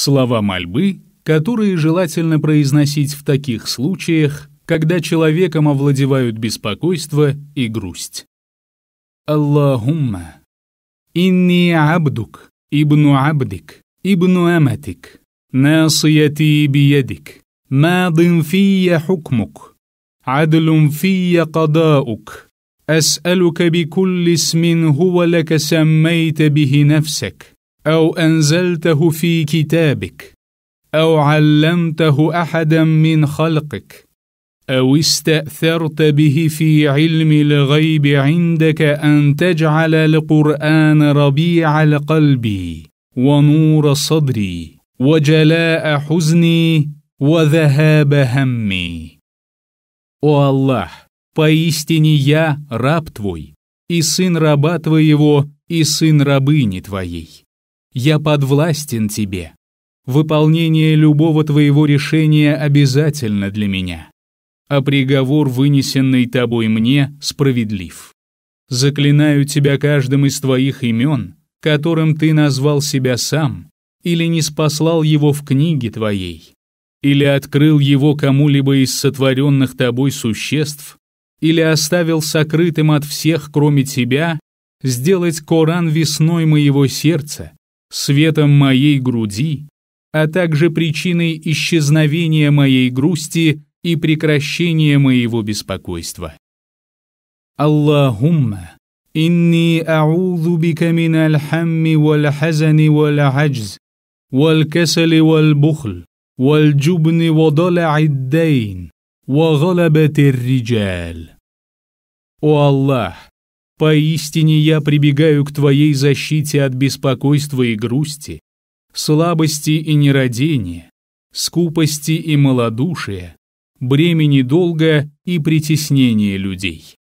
Слова мольбы, которые желательно произносить в таких случаях, когда человеком овладевают беспокойство и грусть. Аллахумма, инни абдук, ибну абдик, ибну аматик, насияти биядик, мадин фия хукмук, عدل في قضاؤك اسالك بكل اسم هو لك سميت به نفسك او انزلته في كتابك او علمته احدا من خلقك او استاثرت به في علم الغيب عندك ان تجعل القران ربيع القلب ونور صدري وجلاء حزني وذهاب همي О Аллах, поистине я раб твой, и сын раба твоего, и сын рабыни твоей. Я подвластен тебе. Выполнение любого твоего решения обязательно для меня. А приговор, вынесенный тобой мне, справедлив. Заклинаю тебя каждым из твоих имен, которым ты назвал себя сам, или не спаслал его в книге твоей, или открыл его кому-либо из сотворенных тобой существ, или оставил сокрытым от всех, кроме тебя, сделать Коран весной моего сердца светом моей груди, а также причиной исчезновения моей грусти и прекращения моего беспокойства. Аллахумма, инни аузу бика мин аль-хамми валь-хазани валь-аджз, валь-касали валь-бухл, валь-джубни вадала'ид-дайн, вагалабати риджаль. О Аллах! Поистине я прибегаю к Твоей защите от беспокойства и грусти, слабости и нерадения, скупости и малодушия, бремени долга и притеснения людей.